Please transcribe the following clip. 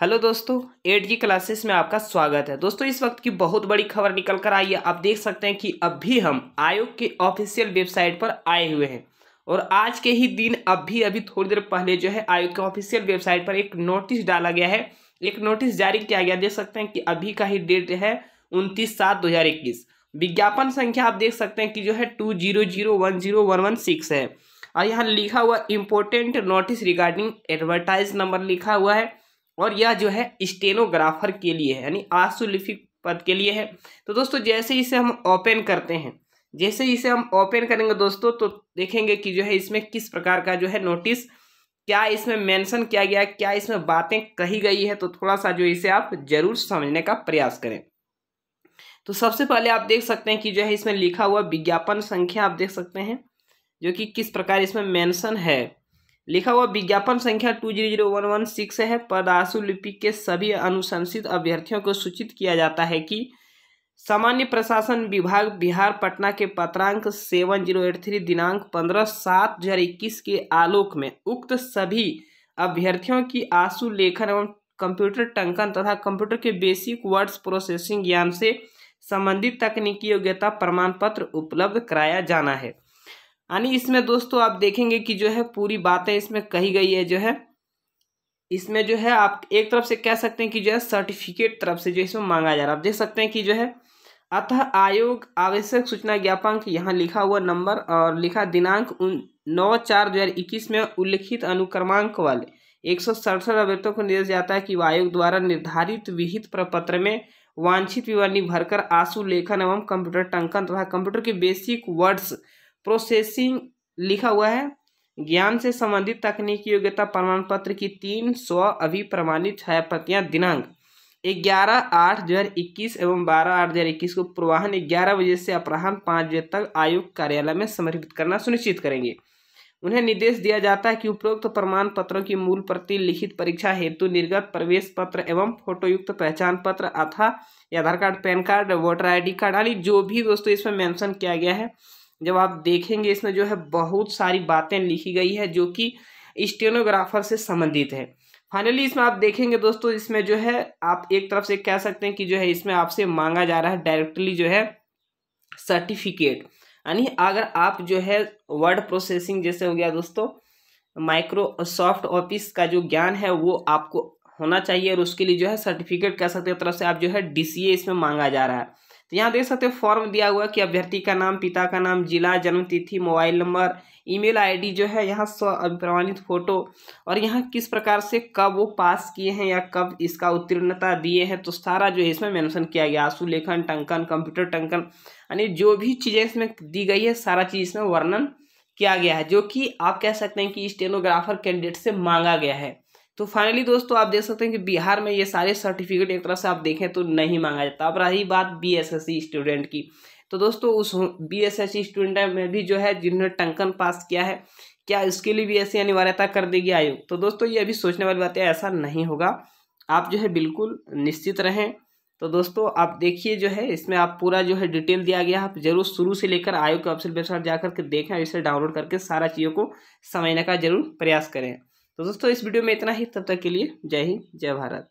hello दोस्तों eight की classes में आपका स्वागत है दोस्तों इस वक्त की बहुत बड़ी खबर निकल कर आई है आप देख सकते हैं कि अब भी हम आयोग के ऑफिशियल वेबसाइट पर आए हुए हैं और आज के ही दिन अब भी अभी थोड़ी देर पहले जो है आयोग के ऑफिशियल वेबसाइट पर एक नोटिस डाला गया है एक नोटिस जारी किया गया देख सकते हैं कि अभी का ही डेट है उनतीस सात दो विज्ञापन संख्या आप देख सकते हैं कि जो है two zero zero one zero one one six है और यहाँ लिखा हुआ important notice regarding advertise number लिखा हुआ है और यह जो है स्टेनोग्राफर के लिए है यानी आशुलिपिक पद के लिए है तो दोस्तों जैसे इसे हम ओपन करते हैं जैसे इसे हम ओपन करेंगे दोस्तों तो देखेंगे कि जो है इसमें किस प्रकार का जो है नोटिस क्या इसमें मेंशन किया गया क्या इसमें बातें कही गई है तो थोड़ा सा जो इसे आप जरूर समझने का प्रयास करें तो सबसे पहले आप देख सकते हैं कि जो है इसमें लिखा हुआ विज्ञापन संख्या आप देख सकते हैं जो कि किस प्रकार इसमें मेंशन है लिखा हुआ विज्ञापन संख्या two zero zero one one six है पदासु लिपि के सभी अनुशंसित अभ्यर्थियों को सूचित किया जाता है कि सामान्य प्रशासन विभाग बिहार पटना के पत्रांक सेवन जीरो एट थ्री दिनांक पंद्रह सात दो हजार इक्कीस के आलोक में उक्त सभी अभ्यर्थियों की आंसू लेखन एवं कंप्यूटर टंकन तथा कंप्यूटर के बेसिक वर्ड्स प्रोसेसिंग ज्ञान से संबंधित तकनीकी योग्यता प्रमाण पत्र उपलब्ध कराया जाना है यानी इसमें दोस्तों आप देखेंगे कि जो है पूरी बातें इसमें कही गई है जो है इसमें जो है आप एक तरफ से कह सकते हैं कि जो है सर्टिफिकेट तरफ से जो इसमें मांगा जा रहा है आप देख सकते हैं कि जो है अतः आयोग आवश्यक सूचना ज्ञापन यहाँ लिखा हुआ नंबर और लिखा दिनांक नौ चार दो हज़ार इक्कीस में उल्लिखित अनुक्रमांक वाले एक सौ सड़सठ अभ्यर्थियों को निर्देश जाता है कि वह आयोग द्वारा निर्धारित विहित प्रपत्र में वांछित विवरणी भरकर आंसू लेखन एवं कंप्यूटर टंकन तथा कंप्यूटर के बेसिक वर्ड्स प्रोसेसिंग लिखा हुआ है ज्ञान से संबंधित तकनीकी योग्यता प्रमाण पत्र की तीन सौ अभी प्रमाणित छाया प्रतियाँ दिनांक ग्यारह आठ दो हज़ार इक्कीस एवं बारह आठ दो हज़ार इक्कीस को प्रवाहन ग्यारह बजे से अपराहन पाँच बजे तक आयोग कार्यालय में समर्पित करना सुनिश्चित करेंगे उन्हें निर्देश दिया जाता है कि उपरोक्त तो प्रमाण पत्रों की मूल प्रति लिखित परीक्षा हेतु निर्गत प्रवेश पत्र एवं फोटोयुक्त पहचान पत्र अथा Aadhaar card PAN card voter ID card आदि जो भी दोस्तों इसमें मेंशन किया गया है जब आप देखेंगे इसमें जो है बहुत सारी बातें लिखी गई है जो कि स्टेनोग्राफर से संबंधित है फाइनली इसमें आप देखेंगे दोस्तों इसमें जो है आप एक तरफ से कह सकते हैं कि जो है इसमें आपसे मांगा जा रहा है डायरेक्टली जो है सर्टिफिकेट यानी अगर आप जो है वर्ड प्रोसेसिंग जैसे हो गया दोस्तों माइक्रोसॉफ्ट ऑफिस का जो ज्ञान है वो आपको होना चाहिए और उसके लिए जो है सर्टिफिकेट कह सकते हैं तरफ से आप जो है डी इसमें मांगा जा रहा है तो यहाँ देख सकते हो फॉर्म दिया हुआ कि अभ्यर्थी का नाम पिता का नाम जिला जन्म तिथि मोबाइल नंबर ईमेल आईडी जो है यहाँ अभिप्रमाणित फोटो और यहाँ किस प्रकार से कब वो पास किए हैं या कब इसका उत्तीर्णता दिए हैं तो सारा जो है इसमें मेंशन किया गया आंसू लेखन टंकन कंप्यूटर टंकन यानी जो भी चीज़ें इसमें दी गई है सारा चीज़ इसमें वर्णन किया गया है जो कि आप कह सकते हैं कि स्टेनोग्राफर कैंडिडेट से मांगा गया है तो फाइनली दोस्तों आप देख सकते हैं कि बिहार में ये सारे सर्टिफिकेट एक तरह से आप देखें तो नहीं मांगा जाता अब रही बात बीएसएससी स्टूडेंट e की तो दोस्तों उस बीएसएससी स्टूडेंट e में भी जो है जिन्होंने टंकन पास किया है क्या इसके लिए भी सी अनिवार्यता कर देगी आयोग तो दोस्तों ये अभी सोचने वाली बात है ऐसा नहीं होगा आप जो है बिल्कुल निश्चित रहें तो दोस्तों आप देखिए जो है इसमें आप पूरा जो है डिटेल दिया गया आप जरूर शुरू से लेकर आयोग के ऑफिसियल वेबसाइट जाकर के देखें और इसे डाउनलोड करके सारा चीज़ों को समझने का जरूर प्रयास करें तो दोस्तों इस वीडियो में इतना ही तब तक के लिए जय हिंद जय भारत